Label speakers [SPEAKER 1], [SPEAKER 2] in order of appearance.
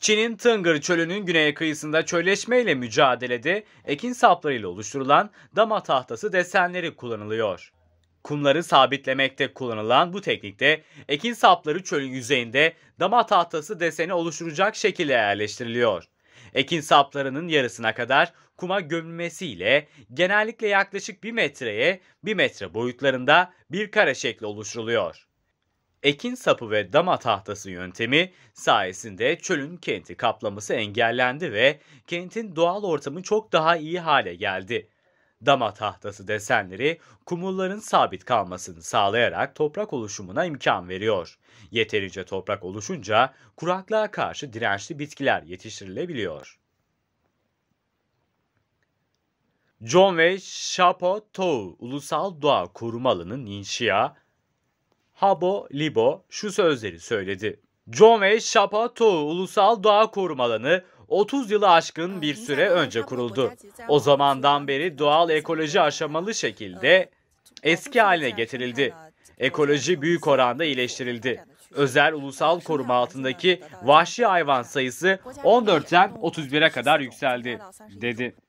[SPEAKER 1] Çin'in Tıngır Çölü'nün güney kıyısında çölleşmeyle mücadelede ekin saplarıyla oluşturulan dama tahtası desenleri kullanılıyor. Kumları sabitlemekte kullanılan bu teknikte ekin sapları çölün yüzeyinde dama tahtası deseni oluşturacak şekilde yerleştiriliyor. Ekin saplarının yarısına kadar kuma gömülmesiyle genellikle yaklaşık 1 metreye 1 metre boyutlarında bir kare şekli oluşturuluyor ekin sapı ve dama tahtası yöntemi sayesinde çölün kenti kaplaması engellendi ve kentin doğal ortamı çok daha iyi hale geldi. Dama tahtası desenleri kumulların sabit kalmasını sağlayarak toprak oluşumuna imkan veriyor. Yeterince toprak oluşunca kuraklığa karşı dirençli bitkiler yetiştirilebiliyor. John ve Chapotou Ulusal Doğa Koruma Alanı Ninşia, Habo Libo şu sözleri söyledi. Jome Şapato Ulusal Doğa Koruma Alanı 30 yılı aşkın bir süre önce kuruldu. O zamandan beri doğal ekoloji aşamalı şekilde eski haline getirildi. Ekoloji büyük oranda iyileştirildi. Özel ulusal koruma altındaki vahşi hayvan sayısı 14'ten 31'e kadar yükseldi, dedi.